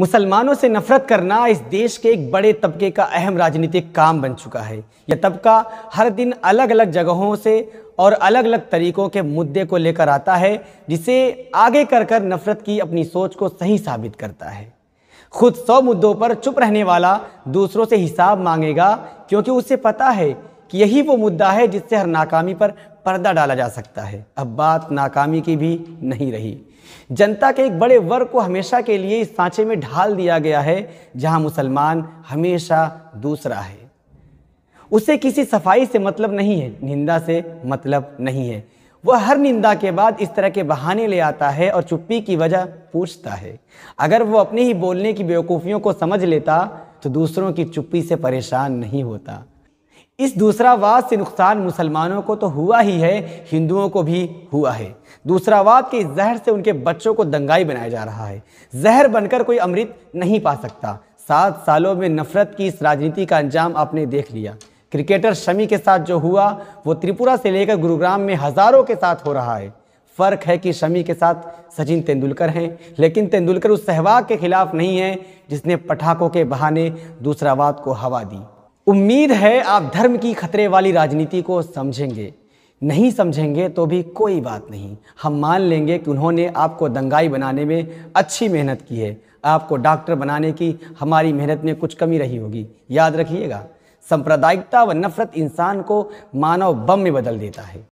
मुसलमानों से नफरत करना इस देश के एक बड़े तबके का अहम राजनीतिक काम बन चुका है यह तबका हर दिन अलग अलग जगहों से और अलग अलग तरीकों के मुद्दे को लेकर आता है जिसे आगे कर कर नफरत की अपनी सोच को सही साबित करता है खुद सौ मुद्दों पर चुप रहने वाला दूसरों से हिसाब मांगेगा क्योंकि उसे पता है कि यही वो मुद्दा है जिससे हर नाकामी पर पर्दा डाला जा सकता है अब बात नाकामी की भी नहीं रही जनता के एक बड़े वर्ग को हमेशा के लिए इस सांचे में ढाल दिया गया है जहां मुसलमान हमेशा दूसरा है उसे किसी सफाई से मतलब नहीं है निंदा से मतलब नहीं है वह हर निंदा के बाद इस तरह के बहाने ले आता है और चुप्पी की वजह पूछता है अगर वो अपने ही बोलने की बेवकूफ़ियों को समझ लेता तो दूसरों की चुप्पी से परेशान नहीं होता इस दूसरा वाद से नुकसान मुसलमानों को तो हुआ ही है हिंदुओं को भी हुआ है दूसरा वाद के जहर से उनके बच्चों को दंगाई बनाया जा रहा है जहर बनकर कोई अमृत नहीं पा सकता सात सालों में नफरत की इस राजनीति का अंजाम आपने देख लिया क्रिकेटर शमी के साथ जो हुआ वो त्रिपुरा से लेकर गुरुग्राम में हज़ारों के साथ हो रहा है फ़र्क है कि शमी के साथ सचिन तेंदुलकर हैं लेकिन तेंदुलकर उस सहवाग के खिलाफ नहीं है जिसने पटाखों के बहाने दूसरावाद को हवा दी उम्मीद है आप धर्म की खतरे वाली राजनीति को समझेंगे नहीं समझेंगे तो भी कोई बात नहीं हम मान लेंगे कि उन्होंने आपको दंगाई बनाने में अच्छी मेहनत की है आपको डॉक्टर बनाने की हमारी मेहनत में कुछ कमी रही होगी याद रखिएगा सांप्रदायिकता व नफरत इंसान को मानव बम में बदल देता है